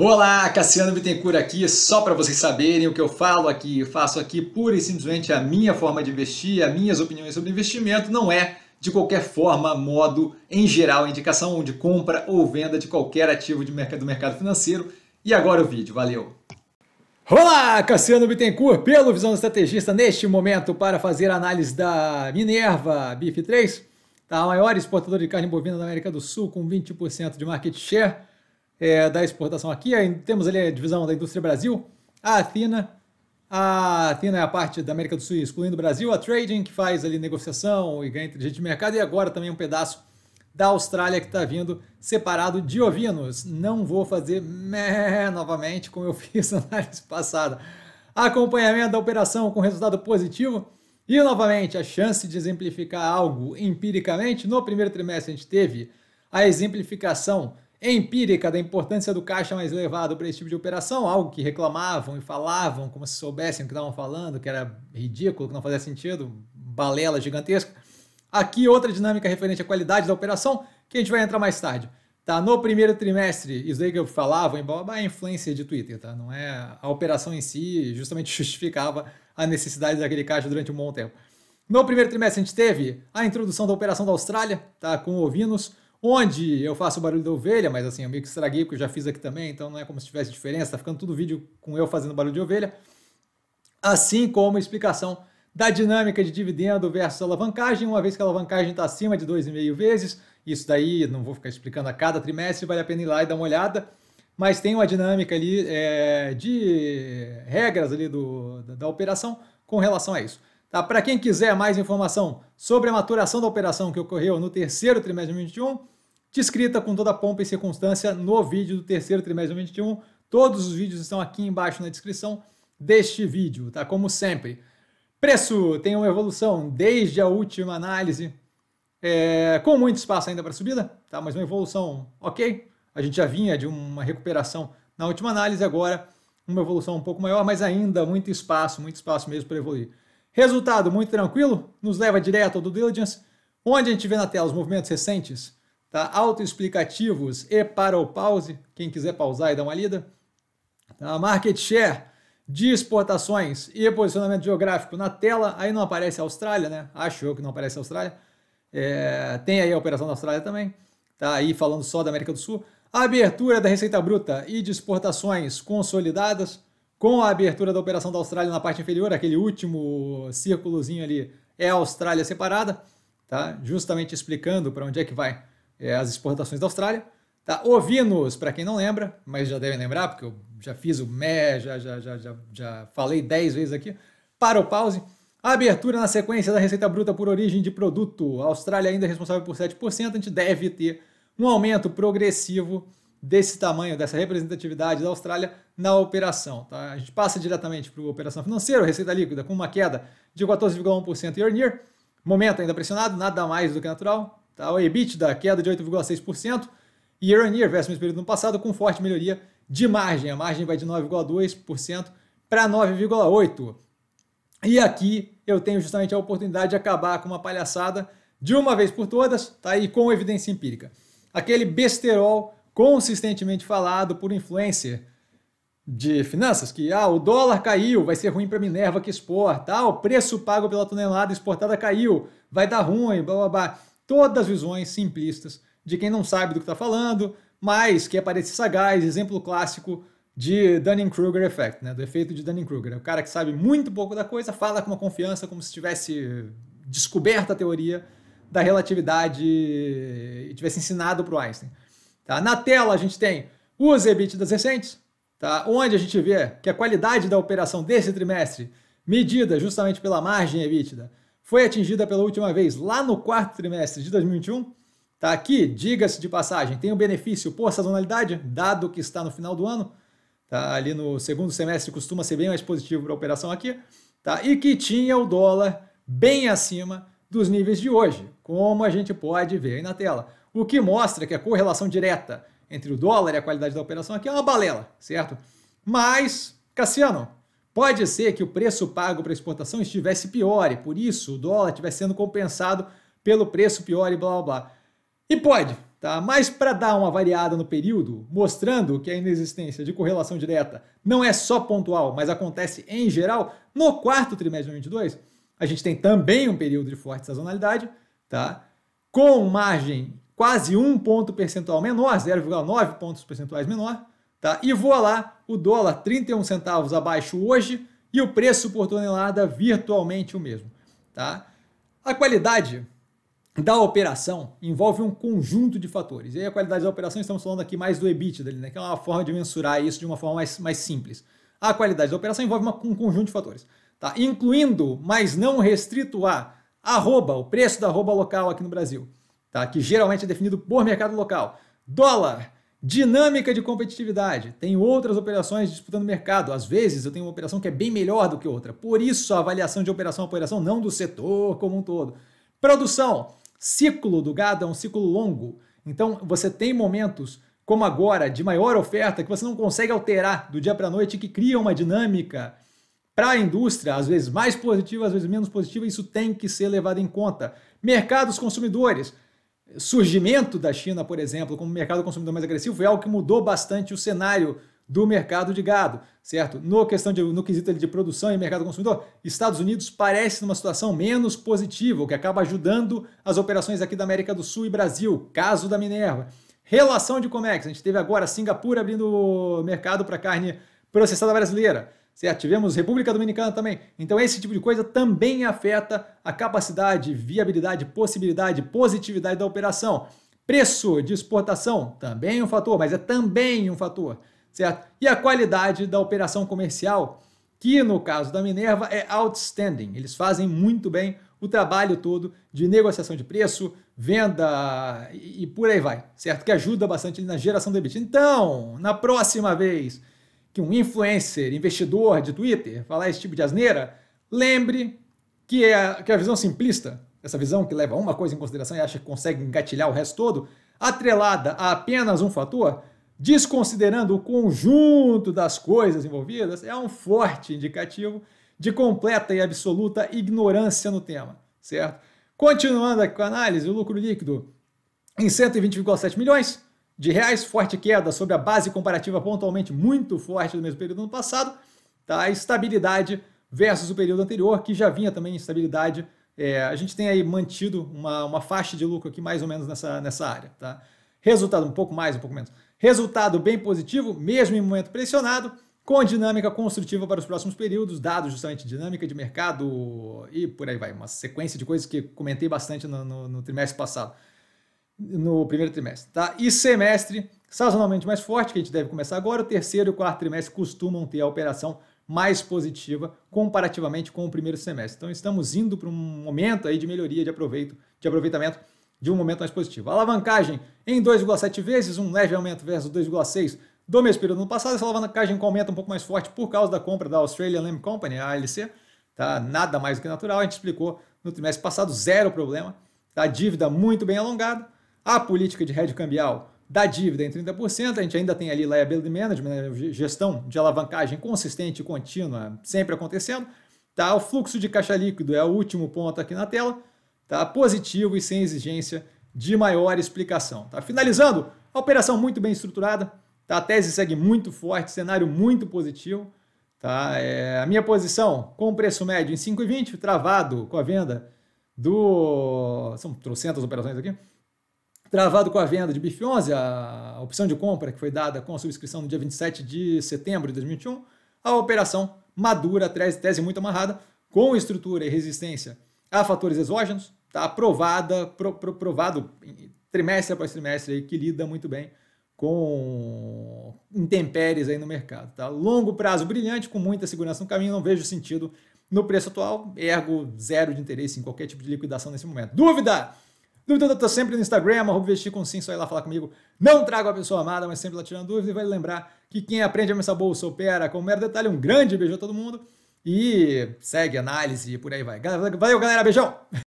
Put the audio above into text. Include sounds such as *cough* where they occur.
Olá, Cassiano Bittencourt aqui, só para vocês saberem o que eu falo aqui, eu faço aqui pura e simplesmente a minha forma de investir, as minhas opiniões sobre investimento, não é de qualquer forma, modo, em geral, indicação de compra ou venda de qualquer ativo de mercado, do mercado financeiro. E agora o vídeo, valeu! Olá, Cassiano Bittencourt, pelo Visão Estrategista, neste momento para fazer a análise da Minerva Bife 3 tá? a maior exportadora de carne bovina da América do Sul, com 20% de market share é, da exportação aqui. Aí temos ali a divisão da indústria Brasil, a Athena, a Athena é a parte da América do Sul, excluindo o Brasil, a Trading, que faz ali negociação e ganha inteligência de mercado, e agora também um pedaço da Austrália que está vindo separado de ovinos. Não vou fazer meh novamente, como eu *laughs* fiz na análise passada. Acompanhamento da operação com resultado positivo. E novamente, a chance de exemplificar algo empiricamente. No primeiro trimestre, a gente teve a exemplificação empírica da importância do caixa mais elevado para esse tipo de operação, algo que reclamavam e falavam como se soubessem o que estavam falando, que era ridículo, que não fazia sentido, balela gigantesca. Aqui outra dinâmica referente à qualidade da operação, que a gente vai entrar mais tarde. Tá, no primeiro trimestre, isso aí que eu falava em a é influência de Twitter, tá? Não é a operação em si, justamente *laughs* justificava a necessidade daquele caixa durante um bom tempo. No primeiro trimestre a gente teve a introdução da operação da Austrália, tá, com ovinos, onde eu faço o barulho da ovelha, mas assim, eu meio que estraguei porque eu já fiz aqui também, então não é como se tivesse diferença, tá ficando tudo vídeo com eu fazendo barulho de ovelha, assim como a explicação da dinâmica de dividendo versus alavancagem, uma vez que a alavancagem está acima de 2,5 vezes, isso daí não vou ficar explicando a cada trimestre, vale a pena ir lá e dar uma olhada, mas tem uma dinâmica ali é, de regras ali do, da, da operação com relação a isso. Tá? Para quem quiser mais informação sobre a maturação da operação que ocorreu no terceiro trimestre de 2021, descrita com toda pompa e circunstância no vídeo do terceiro trimestre de 2021. Todos os vídeos estão aqui embaixo na descrição deste vídeo, tá? Como sempre. Preço tem uma evolução desde a última análise, é, com muito espaço ainda para subida, tá? Mas uma evolução ok. A gente já vinha de uma recuperação na última análise, agora uma evolução um pouco maior, mas ainda muito espaço, muito espaço mesmo para evoluir. Resultado muito tranquilo, nos leva direto ao do diligence, onde a gente vê na tela os movimentos recentes, tá? autoexplicativos e para o pause, quem quiser pausar e dar uma lida. Tá? Market share de exportações e posicionamento geográfico na tela, aí não aparece a Austrália, né? Acho eu que não aparece a Austrália. É, tem aí a operação da Austrália também, tá aí falando só da América do Sul. abertura da receita bruta e de exportações consolidadas, com a abertura da operação da Austrália na parte inferior, aquele último círculozinho ali é a Austrália separada, tá? justamente explicando para onde é que vai é, as exportações da Austrália. Tá? Ovinos, para quem não lembra, mas já devem lembrar, porque eu já fiz o ME, já, já, já, já, já falei 10 vezes aqui, para o pause. abertura na sequência da receita bruta por origem de produto. A Austrália ainda é responsável por 7%, a gente deve ter um aumento progressivo desse tamanho, dessa representatividade da Austrália na operação. Tá? A gente passa diretamente para a operação financeira, receita líquida com uma queda de 14,1% year on year, momento ainda pressionado, nada mais do que natural. Tá? O EBITDA, queda de 8,6% year on year versus o período no passado, com forte melhoria de margem. A margem vai de 9,2% para 9,8%. E aqui eu tenho justamente a oportunidade de acabar com uma palhaçada de uma vez por todas, tá? E com evidência empírica. Aquele besterol consistentemente falado por influencer de finanças, que ah, o dólar caiu, vai ser ruim para Minerva que exporta, ah, o preço pago pela tonelada exportada caiu, vai dar ruim, blá blá blá. Todas visões simplistas de quem não sabe do que está falando, mas que aparece é sagaz, exemplo clássico de Dunning-Kruger effect, né, do efeito de Dunning-Kruger. O cara que sabe muito pouco da coisa fala com uma confiança como se tivesse descoberto a teoria da relatividade e tivesse ensinado para o Einstein. Tá? Na tela a gente tem os EBITDAs recentes, tá? onde a gente vê que a qualidade da operação desse trimestre, medida justamente pela margem EBITDA, foi atingida pela última vez lá no quarto trimestre de 2021. Tá? Aqui, diga-se de passagem, tem o um benefício por sazonalidade, dado que está no final do ano, tá? ali no segundo semestre costuma ser bem mais positivo para a operação aqui, tá? e que tinha o dólar bem acima dos níveis de hoje, como a gente pode ver aí na tela o que mostra que a correlação direta entre o dólar e a qualidade da operação aqui é uma balela, certo? Mas, Cassiano, pode ser que o preço pago para exportação estivesse pior e por isso o dólar estivesse sendo compensado pelo preço pior e blá blá blá. E pode, tá? Mas para dar uma variada no período, mostrando que a inexistência de correlação direta não é só pontual, mas acontece em geral, no quarto trimestre de 2022, a gente tem também um período de forte sazonalidade, tá? Com margem quase um ponto percentual menor, 0,9 pontos percentuais menor, tá? E voa lá o dólar 31 centavos abaixo hoje e o preço por tonelada virtualmente o mesmo, tá? A qualidade da operação envolve um conjunto de fatores. E aí a qualidade da operação, estamos falando aqui mais do EBITDA, né? que é uma forma de mensurar isso de uma forma mais, mais simples. A qualidade da operação envolve uma, um conjunto de fatores, tá? incluindo, mas não restrito a, arroba, o preço da arroba local aqui no Brasil, tá? que geralmente é definido por mercado local. Dólar, dinâmica de competitividade. Tem outras operações disputando mercado. Às vezes eu tenho uma operação que é bem melhor do que outra. Por isso a avaliação de operação a operação, não do setor como um todo. Produção, ciclo do gado é um ciclo longo. Então você tem momentos como agora de maior oferta que você não consegue alterar do dia para a noite que cria uma dinâmica para a indústria, às vezes mais positiva, às vezes menos positiva, isso tem que ser levado em conta. Mercados consumidores, surgimento da China, por exemplo, como mercado consumidor mais agressivo, é algo que mudou bastante o cenário do mercado de gado, certo? No questão de, no quesito de produção e mercado consumidor, Estados Unidos parece numa situação menos positiva, o que acaba ajudando as operações aqui da América do Sul e Brasil, caso da Minerva. Relação de Comex, a gente teve agora Singapura abrindo mercado para carne processada brasileira certo? Tivemos República Dominicana também. Então, esse tipo de coisa também afeta a capacidade, viabilidade, possibilidade, positividade da operação. Preço de exportação também um fator, mas é também um fator, certo? E a qualidade da operação comercial, que no caso da Minerva é outstanding. Eles fazem muito bem o trabalho todo de negociação de preço, venda e por aí vai, certo? Que ajuda bastante na geração do EBITDA. Então, na próxima vez que um influencer, investidor de Twitter falar esse tipo de asneira, lembre que, é, que é a visão simplista, essa visão que leva uma coisa em consideração e acha que consegue engatilhar o resto todo, atrelada a apenas um fator, desconsiderando o conjunto das coisas envolvidas, é um forte indicativo de completa e absoluta ignorância no tema, certo? Continuando aqui com a análise, o lucro líquido em 120,7 milhões, de reais, forte queda sobre a base comparativa pontualmente muito forte do mesmo período do ano passado, tá? estabilidade versus o período anterior, que já vinha também estabilidade. É, a gente tem aí mantido uma, uma faixa de lucro aqui mais ou menos nessa, nessa área. Tá? Resultado um pouco mais, um pouco menos. Resultado bem positivo, mesmo em momento pressionado, com dinâmica construtiva para os próximos períodos, dados justamente dinâmica de mercado e por aí vai, uma sequência de coisas que comentei bastante no, no, no trimestre passado no primeiro trimestre. Tá? E semestre, sazonalmente mais forte, que a gente deve começar agora. O terceiro e o quarto trimestre costumam ter a operação mais positiva comparativamente com o primeiro semestre. Então estamos indo para um momento aí de melhoria de aproveito, de aproveitamento de um momento mais positivo. A alavancagem em 2,7 vezes, um leve aumento versus 2,6 do mesmo período no passado. Essa alavancagem aumenta um pouco mais forte por causa da compra da Australian Lamb Company, a ALC. Tá? Nada mais do que natural, a gente explicou no trimestre passado, zero problema. Tá? Dívida muito bem alongada a política de rédeo cambial da dívida em 30%, a gente ainda tem ali liability management, né, gestão de alavancagem consistente e contínua, sempre acontecendo. Tá? O fluxo de caixa líquido é o último ponto aqui na tela, tá? positivo e sem exigência de maior explicação. Tá? Finalizando, a operação muito bem estruturada, tá? a tese segue muito forte, cenário muito positivo. Tá? É, a minha posição com preço médio em 5,20, travado com a venda do. São trocentas operações aqui travado com a venda de BIF 11, a opção de compra que foi dada com a subscrição no dia 27 de setembro de 2021, a operação madura, tese muito amarrada, com estrutura e resistência a fatores exógenos, está aprovada, pro, pro, provado trimestre após trimestre, aí, que lida muito bem com intempéries aí no mercado. Tá? Longo prazo brilhante, com muita segurança no caminho, não vejo sentido no preço atual, ergo zero de interesse em qualquer tipo de liquidação nesse momento. Dúvida? Dúvida, eu tô sempre no Instagram, arroba investir com sim, só ir lá falar comigo. Não trago a pessoa amada, mas sempre lá tirando dúvida. E vai lembrar que quem aprende a mensar bolsa opera com um mero detalhe. Um grande beijo a todo mundo. E segue análise e por aí vai. Valeu, galera. Beijão!